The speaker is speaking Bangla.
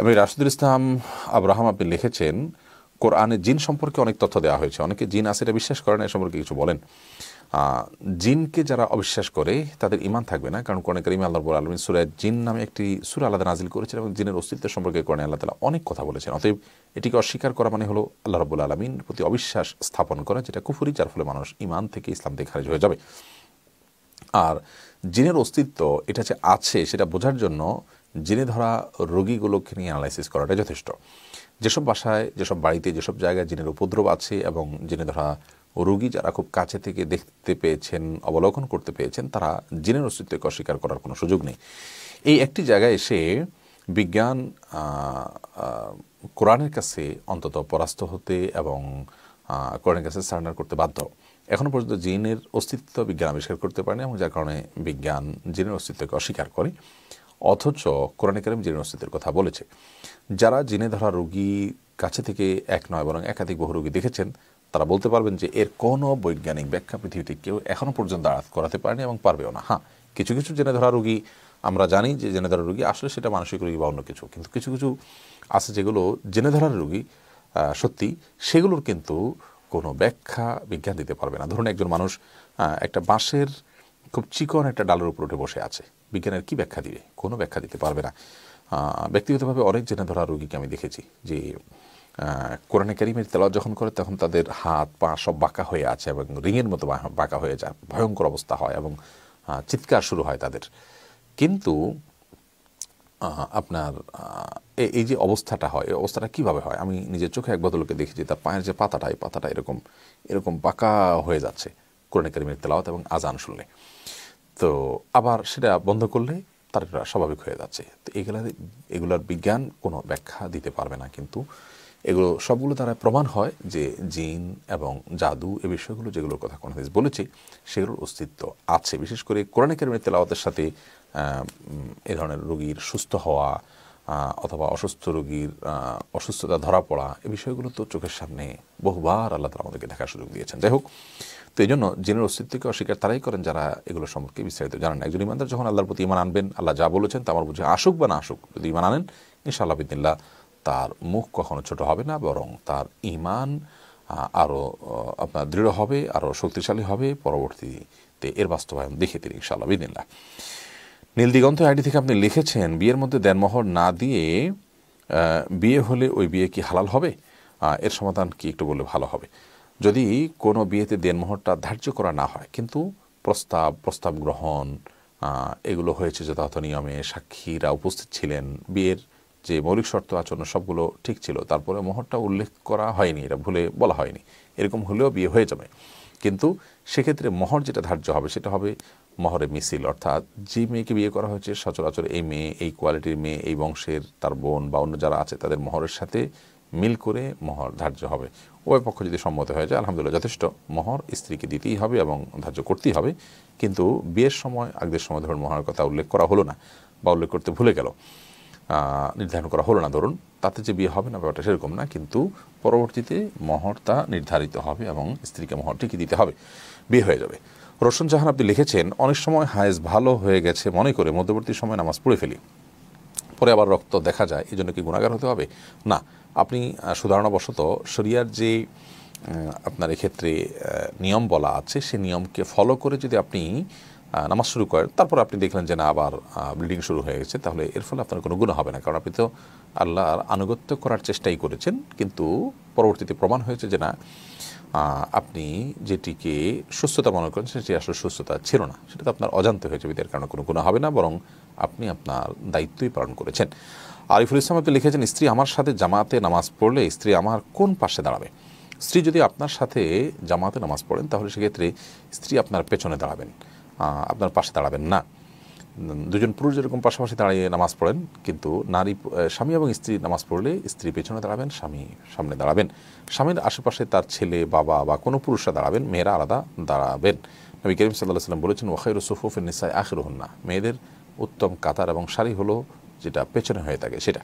এবং রাশিদুল ইসলাম আব্রাহাম আপনি লিখেছেন কোরআনে জিন সম্পর্কে অনেক তথ্য দেওয়া হয়েছে অনেকে জিন আছে এটা বিশ্বাস করেন এ সম্পর্কে কিছু বলেন জিনকে যারা অবিশ্বাস করে তাদের ইমান থাকবে না কারণ কোরআন করিম আল্লাহ রবুল আলমিন সুরায় জিন নামে একটি সুর আলাদা নাজিল করেছেন এবং জিনের অস্তিত্ব সম্পর্কে কোরআন আল্লাহ তালা অনেক কথা বলেছেন অতএব এটিকে অস্বীকার করা মানে হলো আল্লাহ রবুল আলমিন প্রতি অবিশ্বাস স্থাপন করা যেটা কুফুরি যার ফলে মানুষ ইমান থেকে ইসলাম থেকে খারিজ হয়ে যাবে আর জিনের অস্তিত্ব এটা যে আছে সেটা বোঝার জন্য জেনে ধরা রোগীগুলোকে নিয়ে অ্যানালাইসিস করাটা যথেষ্ট যেসব বাসায় যেসব বাড়িতে যেসব জায়গায় জিনের উপদ্রব আছে এবং জেনে ধরা রোগী যারা খুব কাছে থেকে দেখতে পেয়েছেন অবলোকন করতে পেয়েছেন তারা জিনের অস্তিত্বকে অস্বীকার করার কোনো সুযোগ নেই এই একটি জায়গায় এসে বিজ্ঞান কোরআনের কাছে অন্তত পরাস্ত হতে এবং কোরআনের কাছে সারেন্ডার করতে বাধ্য এখনও পর্যন্ত জিনের অস্তিত্ব বিজ্ঞান আবিষ্কার করতে পারেনি এবং যার কারণে বিজ্ঞান জিনের অস্তিত্বকে অস্বীকার করে অথচ কোরআন কারিম জিন কথা বলেছে যারা জিনে ধরা রোগী কাছে থেকে এক নয় বরং একাধিক বহু রোগী দেখেছেন তারা বলতে পারবেন যে এর কোনো বৈজ্ঞানিক ব্যাখ্যা পৃথিবীতে কেউ এখনও পর্যন্ত আঘাত করাতে পারেনি এবং পারবেও না হ্যাঁ কিছু কিছু জেনে ধরা রোগী আমরা জানি যে জেনে ধরা রোগী আসলে সেটা মানসিক রোগী বা অন্য কিছু কিন্তু কিছু কিছু আছে যেগুলো জেনে ধরার রোগী সত্যি সেগুলোর কিন্তু কোনো ব্যাখ্যা বিজ্ঞান দিতে পারবে না ধরুন একজন মানুষ একটা বাঁশের খুব চিকন একটা ডালের উপর উঠে বসে আছে বিজ্ঞানের কি ব্যাখ্যা দিবে কোনো ব্যাখ্যা দিতে পারবে না ব্যক্তিগতভাবে অনেক জেনে ধরা রোগীকে আমি দেখেছি যে কোরআনে ক্যারিমের তেলাওয়াত যখন করে তখন তাদের হাত পা সব বাঁকা হয়ে আছে এবং রিঙের মতো বাঁকা হয়ে যায় ভয়ঙ্কর অবস্থা হয় এবং চিৎকার শুরু হয় তাদের কিন্তু আপনার এই যে অবস্থাটা হয় এই অবস্থাটা কীভাবে হয় আমি নিজের চোখে এক বদলকে দেখেছি তার পায়ের যে পাতাটা এই পাতাটা এরকম এরকম বাঁকা হয়ে যাচ্ছে কোরআনে ক্যারিমের তেলাওয়াত এবং আজান শুনলে তো আবার সেটা বন্ধ করলে তার স্বাভাবিক হয়ে যাচ্ছে তো এগুলা এগুলার বিজ্ঞান কোনো ব্যাখ্যা দিতে পারবে না কিন্তু এগুলো সবগুলো দ্বারা প্রমাণ হয় যে জিন এবং জাদু এ বিষয়গুলো যেগুলোর কথা কোন বলেছে সেগুলোর অস্তিত্ব আছে বিশেষ করে কোরআনে কেরমে তেলাওয়াতের সাথে এ ধরনের রোগীর সুস্থ হওয়া অথবা অসুস্থ রোগীর অসুস্থতা ধরা পড়া এ বিষয়গুলো তো চোখের সামনে বহুবার আল্লাহ তালা আমাদেরকে দেখার সুযোগ দিয়েছেন যাই হোক তো এই জন্য জিনের অস্তিত্বকে অস্বীকার তারাই করেন যারা এগুলো সম্পর্কে বিস্তারিত জানেন একজন ইমানদার যখন আল্লাহর প্রতি ইমান আনবেন আল্লাহ যা বলেছেন তা আমার বুঝে আসুক বা না আসুক যদি ইমান আনেন ইনশাআল্লাহ বিদিল্লা তার মুখ কখনো ছোট হবে না বরং তার ইমান আরও আপনার দৃঢ় হবে আরও শক্তিশালী হবে পরবর্তীতে এর বাস্তবায়ন দেখে তিনি ইনশাআল্লাহ বিদিল্লা নীলদিগন্ত আইডি থেকে আপনি লিখেছেন বিয়ের মধ্যে দেনমহর না দিয়ে বিয়ে হলে ওই বিয়ে কি হালাল হবে এর সমাধান কি একটু বললে ভালো হবে যদি কোনো বিয়েতে দেনমোহরটা ধার্য করা না হয় কিন্তু প্রস্তাব প্রস্তাব গ্রহণ এগুলো হয়েছে যথাযথ নিয়মে সাক্ষীরা উপস্থিত ছিলেন বিয়ের যে মৌলিক শর্ত আচরণ সবগুলো ঠিক ছিল তারপরে মোহরটা উল্লেখ করা হয়নি এটা ভুলে বলা হয়নি এরকম হলেও বিয়ে হয়ে যাবে কিন্তু সেক্ষেত্রে মোহর যেটা ধার্য হবে সেটা হবে মহরে মিছিল অর্থাৎ যে মেয়েকে বিয়ে করা হয়েছে সচরাচর এই মেয়ে এই কোয়ালিটির মেয়ে এই বংশের তার বোন বা অন্য যারা আছে তাদের মহরের সাথে মিল করে মোহর ধার্য হবে ওই পক্ষ যদি সম্মত হয়ে যায় আলহামদুলিল্লাহ যথেষ্ট মোহর স্ত্রীকে দিতেই হবে এবং ধার্য করতেই হবে কিন্তু বিয়ের সময় আগদের সময় ধরুন মোহরের কথা উল্লেখ করা হলো না বা উল্লেখ করতে ভুলে গেল নির্ধারণ করা হলো না ধরুন তাতে যে বিয়ে হবে না ব্যাপারটা সেরকম না কিন্তু পরবর্তীতে মোহর তা নির্ধারিত হবে এবং স্ত্রীকে মোহরটি ঠিকই দিতে হবে বিয়ে হয়ে যাবে রোশন জাহান আপনি লিখেছেন অনেক সময় হায়েজ ভালো হয়ে গেছে মনে করে মধ্যবর্তী সময় নামাজ পড়ে ফেলি পরে আবার রক্ত দেখা যায় এই জন্য কি গুণাগার হতে হবে না আপনি সুধারণাবশত শরিয়ার যে আপনার এক্ষেত্রে নিয়ম বলা আছে সে নিয়মকে ফলো করে যদি আপনি নামাজ শুরু করেন তারপর আপনি দেখলেন যে না আবার ব্লিডিং শুরু হয়ে গেছে তাহলে এর ফলে আপনার কোনো গুণ হবে না কারণ আপনি তো আল্লাহর আনুগত্য করার চেষ্টাই করেছেন কিন্তু পরবর্তীতে প্রমাণ হয়েছে যে না আপনি যেটিকে সুস্থতা মনে করেন সেটি আসলে সুস্থতা ছিল না সেটা তো আপনার অজান্ত হয়ে যাবে কারণে কোনো গুণ হবে না বরং আপনি আপনার দায়িত্বই পালন করেছেন আরিফুল ইসলাম আপনি লিখেছেন স্ত্রী আমার সাথে জামাতে নামাজ পড়লে স্ত্রী আমার কোন পাশে দাঁড়াবে স্ত্রী যদি আপনার সাথে জামাতে নামাজ পড়েন তাহলে সেক্ষেত্রে স্ত্রী আপনার পেছনে দাঁড়াবেন আপনার পাশে দাঁড়াবেন না দুজন পুরুষ যেরকম পাশাপাশি দাঁড়িয়ে নামাজ পড়েন কিন্তু নারী স্বামী এবং স্ত্রী নামাজ পড়লে স্ত্রী পেছনে দাঁড়াবেন স্বামী সামনে দাঁড়াবেন স্বামীর আশেপাশে তার ছেলে বাবা বা কোনো পুরুষরা দাঁড়াবেন মেয়েরা আলাদা দাঁড়াবেন নবী করিম সাল্লাহ সাল্লাম বলেছেন ওয়াখাই রসুফুফের নিসায় আখের না মেয়েদের উত্তম কাতার এবং শাড়ি হলো যেটা পেছনে হয়ে থাকে সেটা